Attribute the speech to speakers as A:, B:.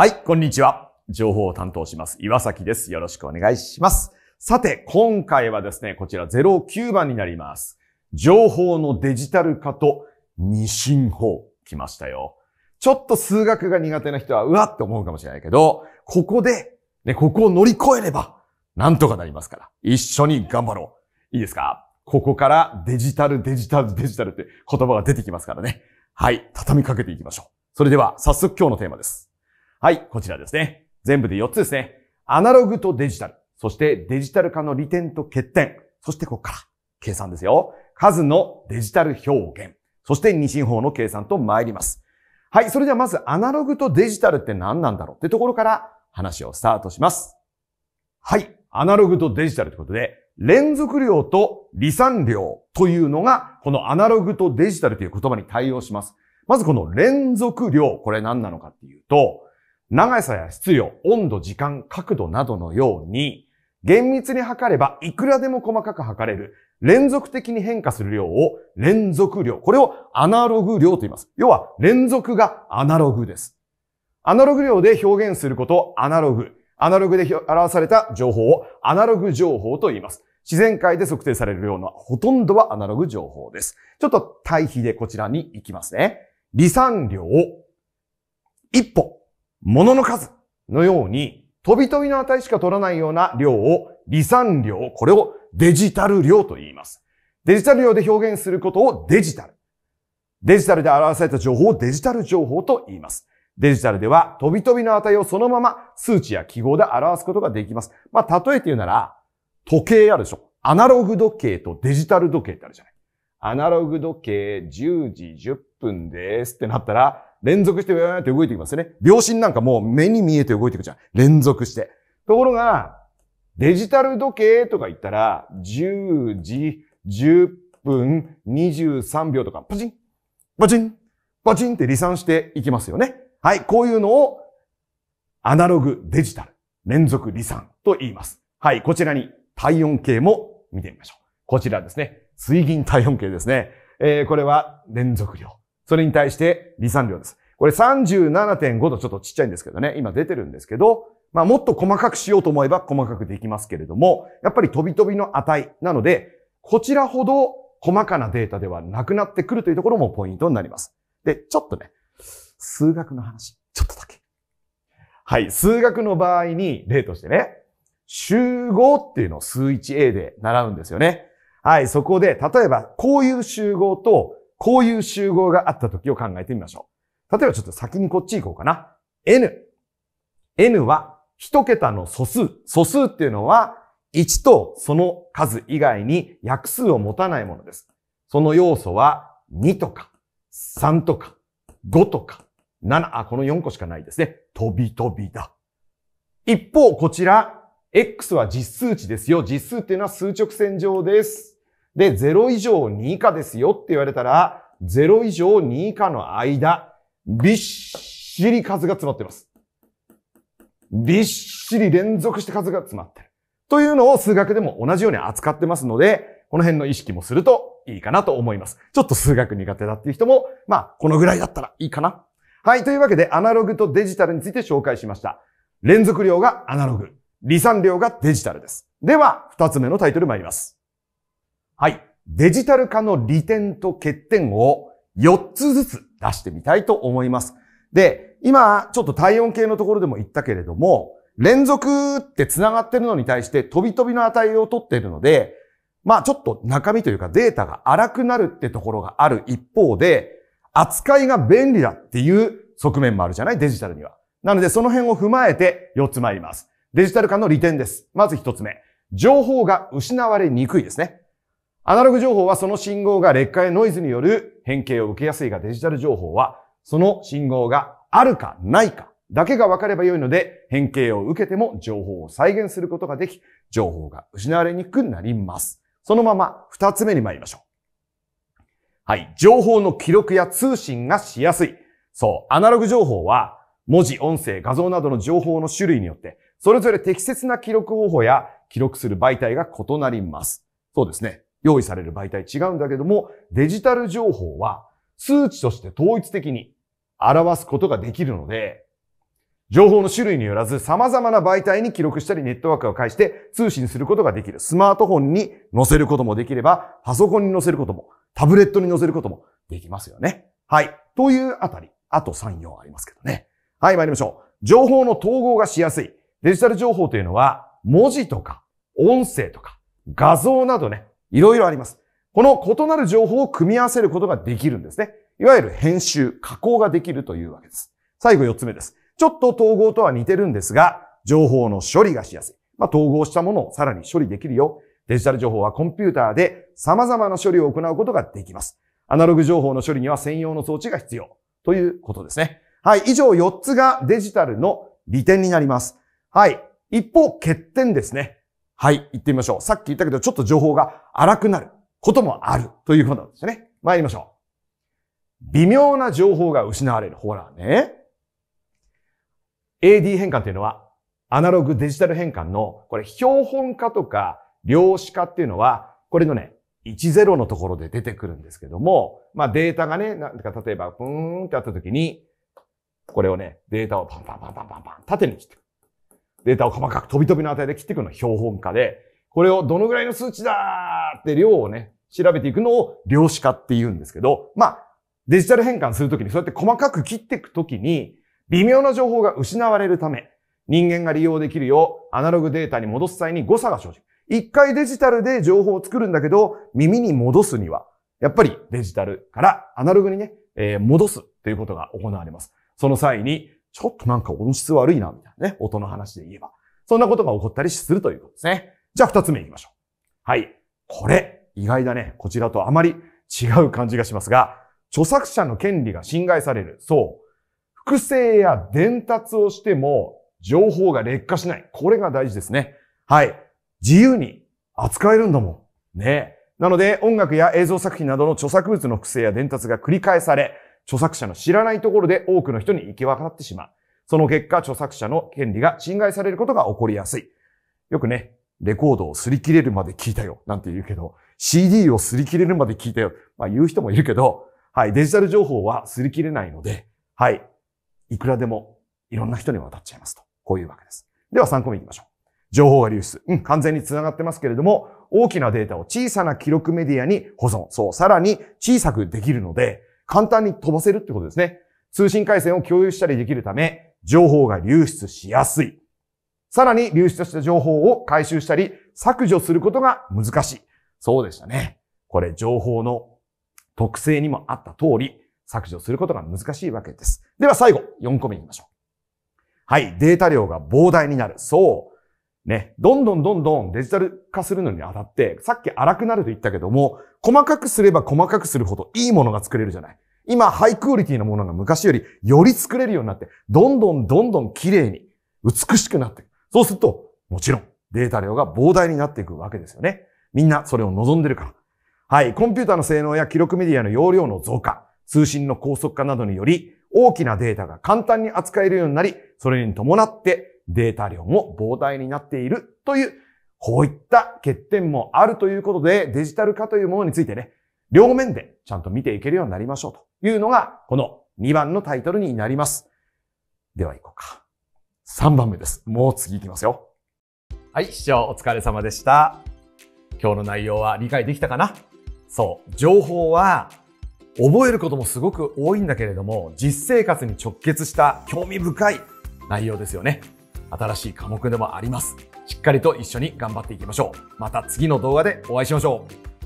A: はい、こんにちは。情報を担当します。岩崎です。よろしくお願いします。さて、今回はですね、こちら09番になります。情報のデジタル化と二進法。来ましたよ。ちょっと数学が苦手な人は、うわって思うかもしれないけど、ここで、ね、ここを乗り越えれば、なんとかなりますから。一緒に頑張ろう。いいですかここからデジタル、デジタル、デジタルって言葉が出てきますからね。はい。畳みかけていきましょう。それでは、早速今日のテーマです。はい、こちらですね。全部で4つですね。アナログとデジタル。そしてデジタル化の利点と欠点。そしてここから、計算ですよ。数のデジタル表現。そして二進法の計算と参ります。はい、それではまずアナログとデジタルって何なんだろうってところから話をスタートします。はい、アナログとデジタルということで、連続量と離散量というのが、このアナログとデジタルという言葉に対応します。まずこの連続量、これ何なのかっていうと、長さや質量、温度、時間、角度などのように、厳密に測ればいくらでも細かく測れる、連続的に変化する量を連続量。これをアナログ量と言います。要は連続がアナログです。アナログ量で表現することをアナログ。アナログで表された情報をアナログ情報と言います。自然界で測定される量のほとんどはアナログ情報です。ちょっと対比でこちらに行きますね。離散量、を一歩。物の数のように、飛び飛びの値しか取らないような量を、離散量、これをデジタル量と言います。デジタル量で表現することをデジタル。デジタルで表された情報をデジタル情報と言います。デジタルでは、飛び飛びの値をそのまま数値や記号で表すことができます。まあ、例えて言うなら、時計あるでしょ。アナログ時計とデジタル時計ってあるじゃない。アナログ時計10時10分ですってなったら、連続してウェーって動いていきますよね。秒針なんかもう目に見えて動いていくじゃん。連続して。ところが、デジタル時計とか言ったら、10時10分23秒とか、パチン、パチン、パチンって離散していきますよね。はい、こういうのを、アナログデジタル、連続離散と言います。はい、こちらに体温計も見てみましょう。こちらですね。水銀体温計ですね。えー、これは連続量。それに対して離散量です。これ37.5度ちょっとちっちゃいんですけどね、今出てるんですけど、まあもっと細かくしようと思えば細かくできますけれども、やっぱり飛び飛びの値なので、こちらほど細かなデータではなくなってくるというところもポイントになります。で、ちょっとね、数学の話、ちょっとだけ。はい、数学の場合に例としてね、集合っていうのを数 1A で習うんですよね。はい、そこで、例えばこういう集合とこういう集合があった時を考えてみましょう。例えばちょっと先にこっち行こうかな。n。n は1桁の素数。素数っていうのは1とその数以外に約数を持たないものです。その要素は2とか3とか5とか7、あ、この4個しかないですね。飛び飛びだ。一方、こちら、x は実数値ですよ。実数っていうのは数直線上です。で、0以上2以下ですよって言われたら、0以上2以下の間、びっしり数が詰まってます。びっしり連続して数が詰まってる。というのを数学でも同じように扱ってますので、この辺の意識もするといいかなと思います。ちょっと数学苦手だっていう人も、まあ、このぐらいだったらいいかな。はい。というわけで、アナログとデジタルについて紹介しました。連続量がアナログ、離散量がデジタルです。では、二つ目のタイトル参ります。はい。デジタル化の利点と欠点を4つずつ出してみたいと思います。で、今、ちょっと体温計のところでも言ったけれども、連続って繋がってるのに対して飛び飛びの値を取っているので、まあちょっと中身というかデータが荒くなるってところがある一方で、扱いが便利だっていう側面もあるじゃないデジタルには。なのでその辺を踏まえて4つ参ります。デジタル化の利点です。まず1つ目。情報が失われにくいですね。アナログ情報はその信号が劣化やノイズによる変形を受けやすいがデジタル情報はその信号があるかないかだけが分かれば良いので変形を受けても情報を再現することができ情報が失われにくくなります。そのまま二つ目に参りましょう。はい。情報の記録や通信がしやすい。そう。アナログ情報は文字、音声、画像などの情報の種類によってそれぞれ適切な記録方法や記録する媒体が異なります。そうですね。用意される媒体違うんだけども、デジタル情報は数値として統一的に表すことができるので、情報の種類によらず様々な媒体に記録したりネットワークを介して通信することができる。スマートフォンに載せることもできれば、パソコンに載せることも、タブレットに載せることもできますよね。はい。というあたり、あと3、4ありますけどね。はい、参りましょう。情報の統合がしやすい。デジタル情報というのは、文字とか、音声とか、画像などね、いろいろあります。この異なる情報を組み合わせることができるんですね。いわゆる編集、加工ができるというわけです。最後4つ目です。ちょっと統合とは似てるんですが、情報の処理がしやすい。まあ、統合したものをさらに処理できるよ。デジタル情報はコンピューターで様々な処理を行うことができます。アナログ情報の処理には専用の装置が必要ということですね。はい。以上4つがデジタルの利点になります。はい。一方、欠点ですね。はい、行ってみましょう。さっき言ったけど、ちょっと情報が荒くなることもあるということなんですね。参りましょう。微妙な情報が失われる。ほらね。AD 変換っていうのは、アナログデジタル変換の、これ標本化とか量子化っていうのは、これのね、10のところで出てくるんですけども、まあデータがね、なんか例えば、ふーんってあった時に、これをね、データをパンパンパンパンパンパン、縦に切ってくる。データを細かく飛び飛びの値で切っていくのは標本化で、これをどのぐらいの数値だって量をね、調べていくのを量子化って言うんですけど、まあ、デジタル変換するときにそうやって細かく切っていくときに、微妙な情報が失われるため、人間が利用できるよう、アナログデータに戻す際に誤差が生じる。一回デジタルで情報を作るんだけど、耳に戻すには、やっぱりデジタルからアナログにね、えー、戻すということが行われます。その際に、ちょっとなんか音質悪いな、みたいなね。音の話で言えば。そんなことが起こったりするということですね。じゃあ二つ目行きましょう。はい。これ、意外だね。こちらとあまり違う感じがしますが、著作者の権利が侵害される。そう。複製や伝達をしても情報が劣化しない。これが大事ですね。はい。自由に扱えるんだもん。ねなので、音楽や映像作品などの著作物の複製や伝達が繰り返され、著作者の知らないところで多くの人に行き渡ってしまう。その結果、著作者の権利が侵害されることが起こりやすい。よくね、レコードを擦り切れるまで聞いたよ、なんて言うけど、CD を擦り切れるまで聞いたよ、まあ言う人もいるけど、はい、デジタル情報は擦り切れないので、はい、いくらでもいろんな人に渡っちゃいますと。こういうわけです。では3個目行きましょう。情報が流出。うん、完全に繋がってますけれども、大きなデータを小さな記録メディアに保存。そう、さらに小さくできるので、簡単に飛ばせるってことですね。通信回線を共有したりできるため、情報が流出しやすい。さらに流出した情報を回収したり、削除することが難しい。そうでしたね。これ、情報の特性にもあった通り、削除することが難しいわけです。では最後、4個目いきましょう。はい、データ量が膨大になる。そう。ね、どんどんどんどんデジタル化するのにあたって、さっき荒くなると言ったけども、細かくすれば細かくするほどいいものが作れるじゃない。今、ハイクオリティのものが昔よりより作れるようになって、どんどんどんどん綺麗に、美しくなっていく。そうすると、もちろん、データ量が膨大になっていくわけですよね。みんなそれを望んでるから。はい、コンピューターの性能や記録メディアの容量の増加、通信の高速化などにより、大きなデータが簡単に扱えるようになり、それに伴ってデータ量も膨大になっているという、こういった欠点もあるということで、デジタル化というものについてね、両面でちゃんと見ていけるようになりましょうというのが、この2番のタイトルになります。では行こうか。3番目です。もう次行きますよ。はい、視聴お疲れ様でした。今日の内容は理解できたかなそう、情報は覚えることもすごく多いんだけれども、実生活に直結した興味深い内容ですよね。新しい科目でもあります。しっかりと一緒に頑張っていきましょう。また次の動画でお会いしましょう。